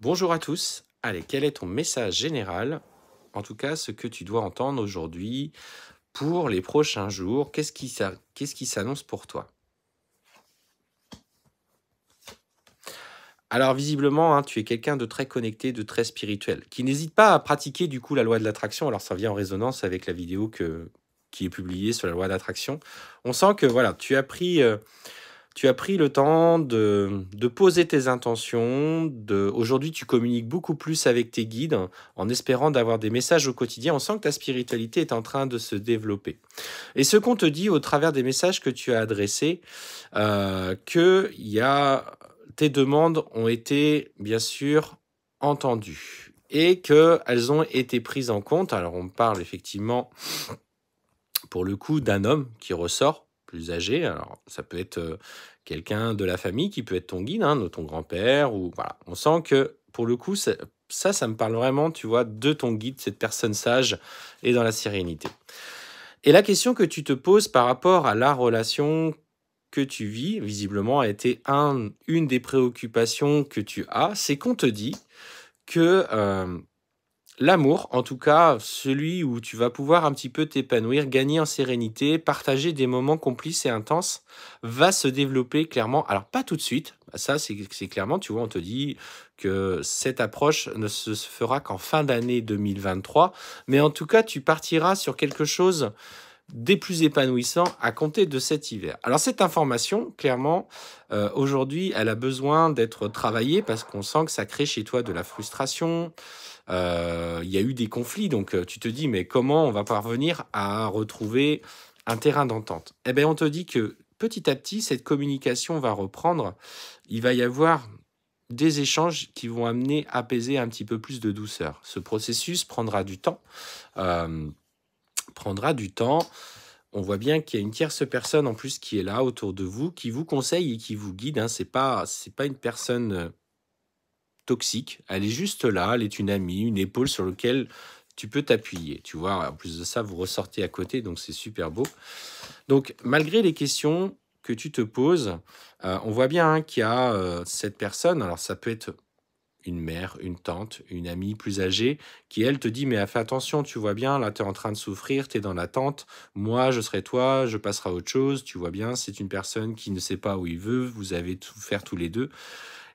Bonjour à tous. Allez, quel est ton message général En tout cas, ce que tu dois entendre aujourd'hui pour les prochains jours. Qu'est-ce qui, s'annonce pour toi Alors visiblement, hein, tu es quelqu'un de très connecté, de très spirituel, qui n'hésite pas à pratiquer du coup la loi de l'attraction. Alors ça vient en résonance avec la vidéo qui est publiée sur la loi d'attraction. On sent que voilà, tu as pris... Euh, tu as pris le temps de, poser tes intentions. Aujourd'hui, tu communiques beaucoup plus avec tes guides en espérant d'avoir des messages au quotidien. On sent que ta spiritualité est en train de se développer. Et ce qu'on te dit au travers des messages que tu as adressés, euh, que y a... tes demandes ont été, bien sûr, entendues et qu'elles ont été prises en compte. Alors on parle effectivement, pour le coup, d'un homme qui ressort plus âgé. Alors, ça peut être euh, quelqu'un de la famille qui peut être ton guide, hein, ton grand-père, ou voilà. On sent que pour le coup, ça, ça, me parle vraiment, tu vois, de ton guide, cette personne sage et dans la sérénité. Et la question que tu te poses par rapport à la relation que tu vis, visiblement, a été un, une des préoccupations que tu as, c'est qu'on te dit que euh, l'amour, en tout cas celui où tu vas pouvoir un petit peu t'épanouir, gagner en sérénité, partager des moments complices et intenses, va se développer clairement. Alors pas tout de suite, ça c'est clairement, tu vois, on te dit que cette approche ne se fera qu'en fin d'année 2023, mais en tout cas tu partiras sur quelque chose des plus épanouissants à compter de cet hiver. Alors cette information, clairement, euh, aujourd'hui, elle a besoin d'être travaillée parce qu'on sent que ça crée chez toi de la frustration. Euh, il y a eu des conflits, donc euh, tu te dis, mais comment on va parvenir à retrouver un terrain d'entente Eh bien, on te dit que petit à petit, cette communication va reprendre. Il va y avoir des échanges qui vont amener à apaiser un petit peu plus de douceur. Ce processus prendra du temps prendra du temps. On voit bien qu'il y a une tierce personne en plus qui est là autour de vous, qui vous conseille et qui vous guide. Hein. C'est pas, c'est pas une personne euh, toxique. Elle est juste là. Elle est une amie, une épaule sur laquelle tu peux t'appuyer. Tu vois, en plus de ça, vous ressortez à côté, donc c'est super beau. Donc, malgré les questions que tu te poses, euh, on voit bien hein, qu'il y a euh, cette personne. Alors, ça peut être une mère, une tante, une amie plus âgée, qui elle te dit mais fais attention, tu vois bien, là tu es en train de souffrir, tu es dans l'attente, moi je serai toi, je passerai à autre chose, tu vois bien, c'est une personne qui ne sait pas où il veut, vous avez tout faire tous les deux.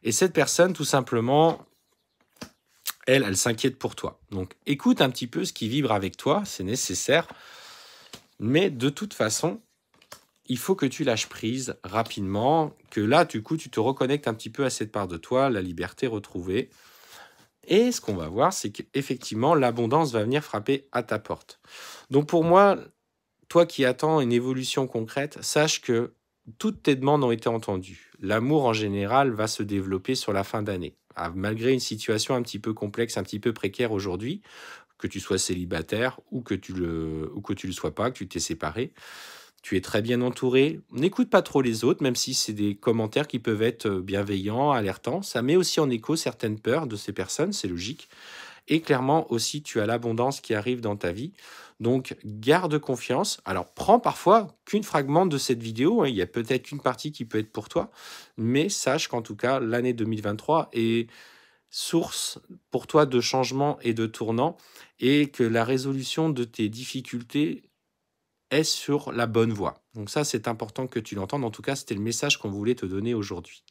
Et cette personne, tout simplement, elle, elle s'inquiète pour toi. Donc écoute un petit peu ce qui vibre avec toi, c'est nécessaire. Mais de toute façon, il faut que tu lâches prise rapidement, que là, du coup, tu te reconnectes un petit peu à cette part de toi, la liberté retrouvée. Et ce qu'on va voir, c'est qu'effectivement, l'abondance va venir frapper à ta porte. Donc pour moi, toi qui attends une évolution concrète, sache que toutes tes demandes ont été entendues. L'amour en général va se développer sur la fin d'année. Ah, malgré une situation un petit peu complexe, un petit peu précaire aujourd'hui, que tu sois célibataire ou que tu le, ou que tu le sois pas, que tu t'es séparé, tu es très bien entouré. N'écoute pas trop les autres, même si c'est des commentaires qui peuvent être euh, bienveillants, alertants. Ça met aussi en écho certaines peurs de ces personnes, c'est logique. Et clairement aussi, tu as l'abondance qui arrive dans ta vie. Donc, garde confiance. Alors, prends parfois qu'une fragment de cette vidéo. Hein. Il y a peut-être une partie qui peut être pour toi. Mais sache qu'en tout cas, l'année 2023 est source pour toi de changement et de tournants, et que la résolution de tes difficultés est sur la bonne voie. Donc ça, c'est important que tu l'entendes. En tout cas, c'était le message qu'on voulait te donner aujourd'hui.